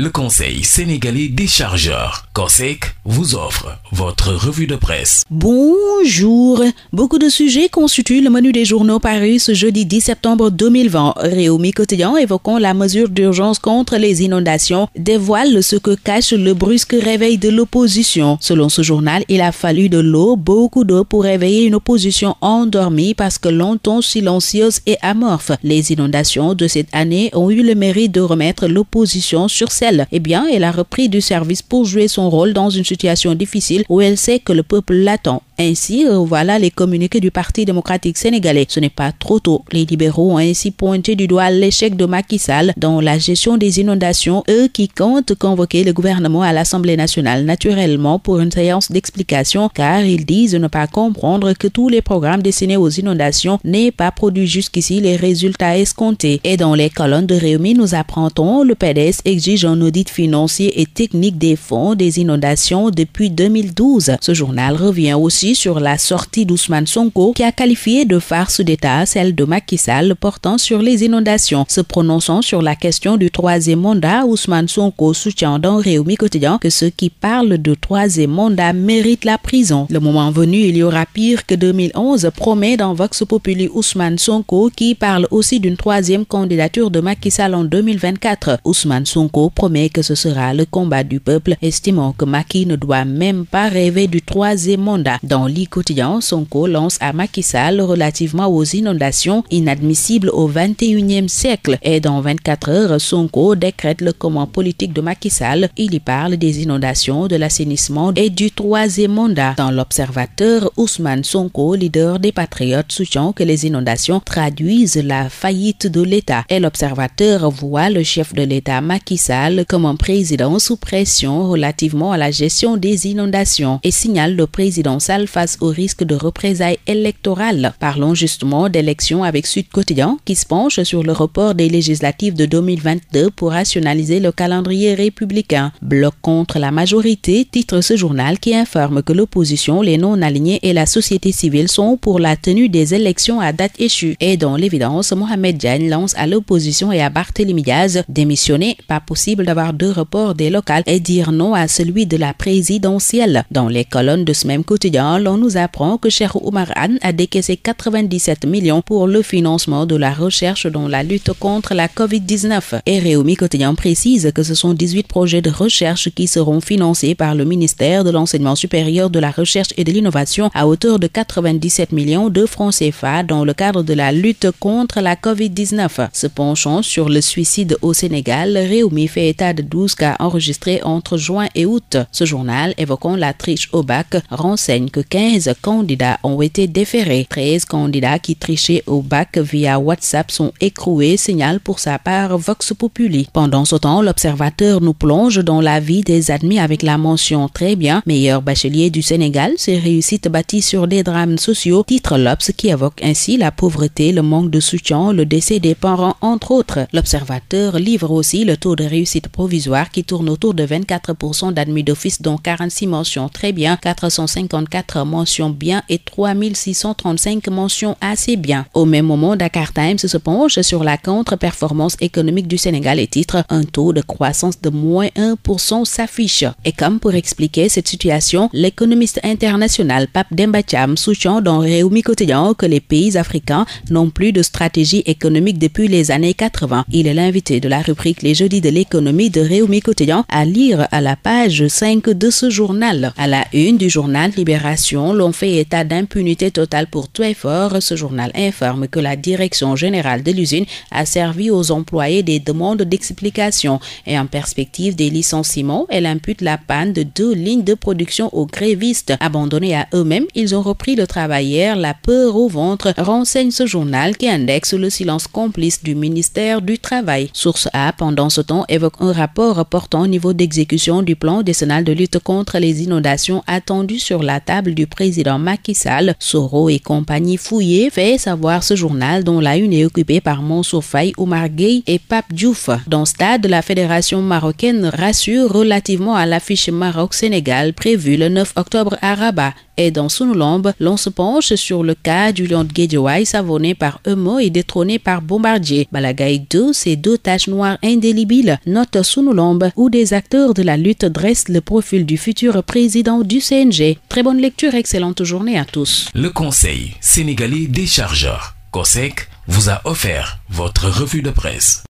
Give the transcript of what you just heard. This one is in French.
Le Conseil sénégalais des chargeurs, COSEC, vous offre votre revue de presse. Bonjour. Beaucoup de sujets constituent le menu des journaux parus ce jeudi 10 septembre 2020. Réumi quotidien évoquant la mesure d'urgence contre les inondations, dévoile ce que cache le brusque réveil de l'opposition. Selon ce journal, il a fallu de l'eau, beaucoup d'eau, pour réveiller une opposition endormie parce que longtemps silencieuse et amorphe. Les inondations de cette année ont eu le mérite de remettre l'opposition sur ses eh bien, elle a repris du service pour jouer son rôle dans une situation difficile où elle sait que le peuple l'attend. Ainsi, voilà les communiqués du Parti démocratique sénégalais. Ce n'est pas trop tôt. Les libéraux ont ainsi pointé du doigt l'échec de Macky Sall dans la gestion des inondations, eux qui comptent convoquer le gouvernement à l'Assemblée nationale naturellement pour une séance d'explication car ils disent ne pas comprendre que tous les programmes destinés aux inondations n'aient pas produit jusqu'ici les résultats escomptés. Et dans les colonnes de Réumi, nous apprendons le PDS exigeant audit financier et technique des fonds des inondations depuis 2012. Ce journal revient aussi sur la sortie d'Ousmane Sonko qui a qualifié de farce d'État celle de Macky Sall portant sur les inondations. Se prononçant sur la question du troisième mandat, Ousmane Sonko soutient dans Réumi Quotidien que ceux qui parlent de troisième mandat méritent la prison. Le moment venu, il y aura pire que 2011, promet dans Vox Populi Ousmane Sonko qui parle aussi d'une troisième candidature de Macky Sall en 2024. Ousmane Sonko promet que ce sera le combat du peuple, estimant que Macky ne doit même pas rêver du troisième mandat. Dans le Sonko lance à Macky Sall relativement aux inondations inadmissibles au 21e siècle. Et dans 24 heures, Sonko décrète le comment politique de Macky Sall. Il y parle des inondations, de l'assainissement et du troisième mandat. Dans l'observateur, Ousmane Sonko, leader des patriotes, soutient que les inondations traduisent la faillite de l'État. Et l'observateur voit le chef de l'État Macky Sall comme un président sous pression relativement à la gestion des inondations et signale le président face au risque de représailles électorales. Parlons justement d'élections avec Sud Quotidien qui se penche sur le report des législatives de 2022 pour rationaliser le calendrier républicain. Bloc contre la majorité, titre ce journal qui informe que l'opposition, les non-alignés et la société civile sont pour la tenue des élections à date échue. Et dans l'évidence, Mohamed Diagne lance à l'opposition et à Barthélémy Diaz démissionner, pas possible d'avoir deux reports des locales et dire non à celui de la présidentielle. Dans les colonnes de ce même quotidien, l'on nous apprend que Cher Omar Han a décaissé 97 millions pour le financement de la recherche dans la lutte contre la COVID-19. Et Réumi Quotidien précise que ce sont 18 projets de recherche qui seront financés par le ministère de l'Enseignement supérieur de la Recherche et de l'Innovation à hauteur de 97 millions de francs CFA dans le cadre de la lutte contre la COVID-19. Se penchant sur le suicide au Sénégal, Réumi fait état de 12 cas enregistrés entre juin et août. Ce journal, évoquant la triche au bac, renseigne que 15 candidats ont été déférés. 13 candidats qui trichaient au bac via WhatsApp sont écroués, signale pour sa part Vox Populi. Pendant ce temps, l'observateur nous plonge dans la vie des admis avec la mention très bien meilleur bachelier du Sénégal, ses réussites bâties sur des drames sociaux, titre l'Obs qui évoque ainsi la pauvreté, le manque de soutien, le décès des parents, entre autres. L'observateur livre aussi le taux de réussite provisoire qui tourne autour de 24% d'admis d'office, dont 46 mentions très bien, 454 mentions bien et 3635 mentions assez bien. Au même moment, Dakar Times se penche sur la contre-performance économique du Sénégal et titre un taux de croissance de moins 1% s'affiche. Et comme pour expliquer cette situation, l'économiste international Pape Dembacham soutient dans Réumi Quotidien que les pays africains n'ont plus de stratégie économique depuis les années 80. Il est l'invité de la rubrique Les Jeudis de l'économie de Réumi Quotidien à lire à la page 5 de ce journal. À la une du journal Libération, l'on fait état d'impunité totale pour tout effort. Ce journal informe que la direction générale de l'usine a servi aux employés des demandes d'explication et en perspective des licenciements, elle impute la panne de deux lignes de production aux grévistes. Abandonnés à eux-mêmes, ils ont repris le travail hier, la peur au ventre, renseigne ce journal qui indexe le silence complice du ministère du Travail. Source A, pendant ce temps, évoque un rapport portant au niveau d'exécution du plan décennal de lutte contre les inondations attendu sur la table du président Macky Sall. Soro et compagnie fouillé fait savoir ce journal dont la une est occupée par Mansour Faye, Oumar Gueye et Pape Diouf. Dans stade, la Fédération marocaine rassure relativement à l'affiche Maroc-Sénégal prévue le 9 octobre à Rabat. Et dans Sunulombe, l'on se penche sur le cas du lion de Gedewai savonné par Emo et détrôné par Bombardier. Balagaï 2, ces deux taches noires indélébiles, note Sunulombe, où des acteurs de la lutte dressent le profil du futur président du CNG. Très bonne lecture, excellente journée à tous. Le Conseil sénégalais des chargeurs, COSEC, vous a offert votre revue de presse.